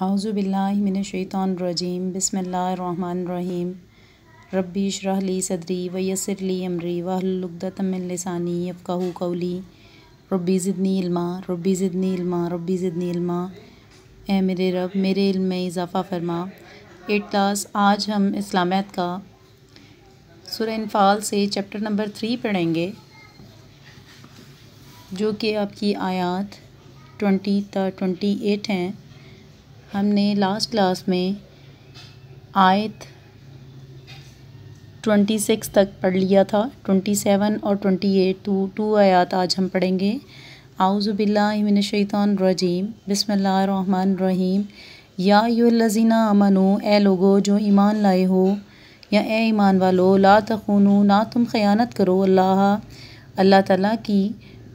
आउज़बिल्लिमिनशैतरजीम बसमीम रबी शरहली सदरी वयसरली अमरी वाहलुगदतमिलसानी अफ़ाहू कौली रबी ज़िदनी इल्मा रबी ज़िदनी इल्मा रबी ज़िदनी इल्मा ए मेरे रब मेरे इल्म में इजाफ़ा फरमा एट क्लास आज हम इस्लामियत का सुर से चैप्टर नंबर थ्री पढ़ेंगे जो कि आपकी आयात ट्वेंटी ट्वेंटी एट हैं हमने लास्ट क्लास में आयत ट्वेंटी सिक्स तक पढ़ लिया था ट्वेंटी सेवन और ट्वेंटी एट टू टू आयात आज हम पढ़ेंगे आउज़बिल्लाशैतान रजीम बसमान रहीम या अमन अमनो ए लोगो जो ईमान लाए हो या ए ईमान वालो ला तखनू ना तुम ख़यानत करो अल्लाह अल्लाह ताला की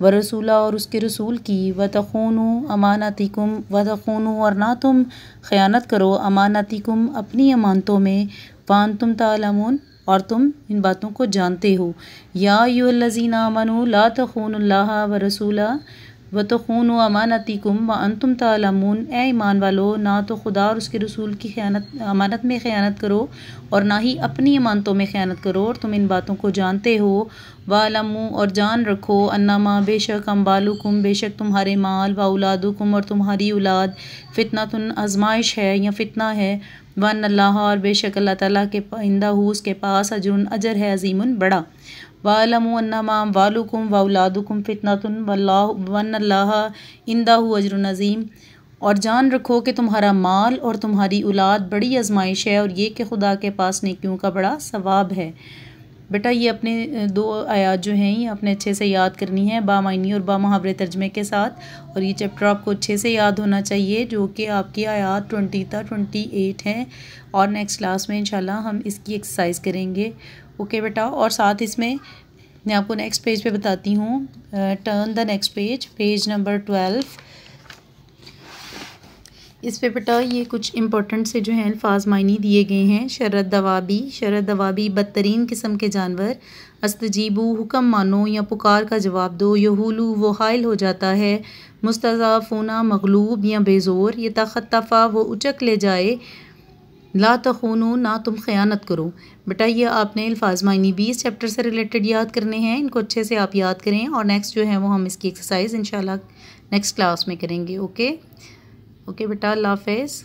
व रसूला और उसके रसूल की व तखून अमानतिकुम व तखून और ना तुम ख़यानत करो अमानतिकुम अपनी अमानतों में पान तुम तमून और तुम इन बातों को जानते हो या यूलजीना मनु ला तखून व रसूला व तो खून व अमानती कुम व अनतम तमून ए ईमान वालो ना तो खुदा और उसके रसूल की ख़यानत अमानत में ख़यानत करो और ना ही अपनी अमानतों में ख़यानत करो और तुम इन बातों को जानते हो वालमू और जान रखो अन्नामा बेशक अम्बालुकुम बेशक तुम्हारे माल व औलादुकुम और तुम्हारी औलाद फितना तुन आजमाइश है या फितना है वन अल्लाह और बेशक अल्लाह ताला के पाइंदा हो उसके पास अजर अजर है अजीम बड़ा वालमन्नमाम वालुकुम वाउलादुकुम फितनातुन वल्लाह इंदा अजर नज़ीम और जान रखो कि तुम्हारा माल और तुम्हारी औलाद बड़ी आजमाइश है और ये कि खुदा के पास नेकियों का बड़ा सवाब है बेटा ये अपने दो आयात जो हैं ये आपने अच्छे से याद करनी है बा मायनी और बा मुहावरे तर्जमे के साथ और ये चैप्टर आपको अच्छे से याद होना चाहिए जो कि आपकी आयात ट्वेंटी था ट्वेंटी एट हैं और नेक्स्ट क्लास में इंशाल्लाह हम इसकी एक्सरसाइज करेंगे ओके बेटा और साथ इसमें मैं आपको नेक्स्ट पेज पे बताती हूँ turn the next page page number twelve इस पे बेटा ये कुछ इम्पोर्टेंट से जो है अल्फाज मायने दिए गए हैं शरत दवाबी शरत दवाबी बदतरीन किस्म के जानवर अस्तजीबू हुक्म मानो या पुकार का जवाब दो यहूलू वो हायल हो जाता है मुस्तफ़ मगलूब या बेज़ोर ये तखतफ़ा वो उचक ले जाए ला तखूनो ना तुम ख़यानत करो बेटा ये आपने अल्फाज मायनी भी इस चैप्टर से रिलेटेड याद करने हैं इनको अच्छे से आप याद करें और नेक्स्ट जो है वो हम इसकी एक्सरसाइज इन नेक्स्ट क्लास में करेंगे ओके ओके बेटा अल्लाह हाफिज़